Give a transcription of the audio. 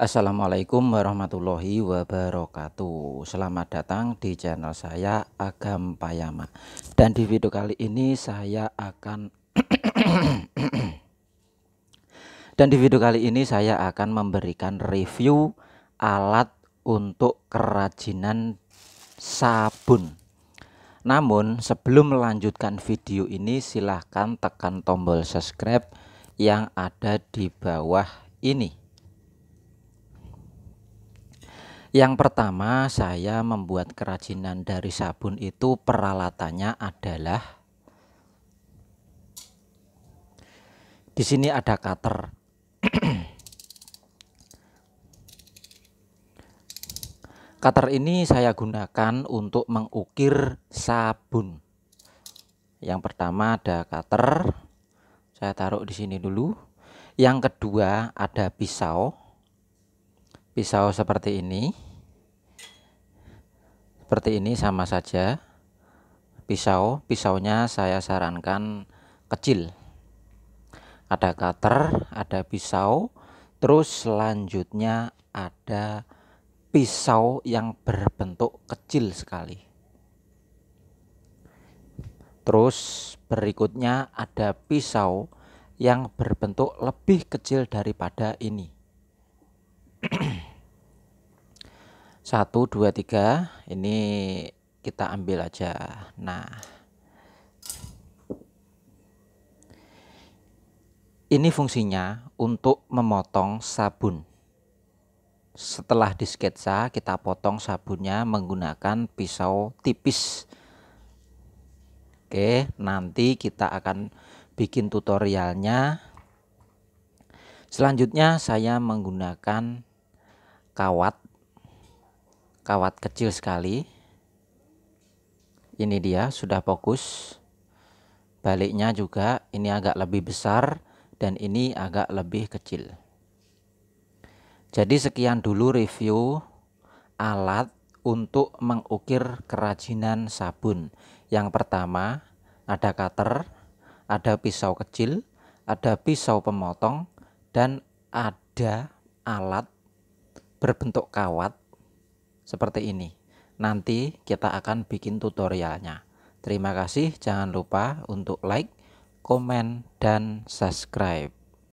Assalamualaikum warahmatullahi wabarakatuh Selamat datang di channel saya Agam Payama Dan di video kali ini saya akan Dan di video kali ini saya akan memberikan review alat untuk kerajinan sabun Namun sebelum melanjutkan video ini silahkan tekan tombol subscribe yang ada di bawah ini Yang pertama, saya membuat kerajinan dari sabun itu peralatannya adalah di sini ada cutter. cutter ini saya gunakan untuk mengukir sabun. Yang pertama ada cutter. Saya taruh di sini dulu. Yang kedua ada pisau pisau seperti ini seperti ini sama saja pisau pisaunya saya sarankan kecil ada cutter ada pisau terus selanjutnya ada pisau yang berbentuk kecil sekali terus berikutnya ada pisau yang berbentuk lebih kecil daripada ini satu dua tiga ini kita ambil aja nah ini fungsinya untuk memotong sabun setelah di kita potong sabunnya menggunakan pisau tipis oke nanti kita akan bikin tutorialnya selanjutnya saya menggunakan kawat kawat kecil sekali ini dia sudah fokus baliknya juga ini agak lebih besar dan ini agak lebih kecil jadi sekian dulu review alat untuk mengukir kerajinan sabun yang pertama ada cutter ada pisau kecil ada pisau pemotong dan ada alat berbentuk kawat seperti ini. Nanti kita akan bikin tutorialnya. Terima kasih, jangan lupa untuk like, komen, dan subscribe.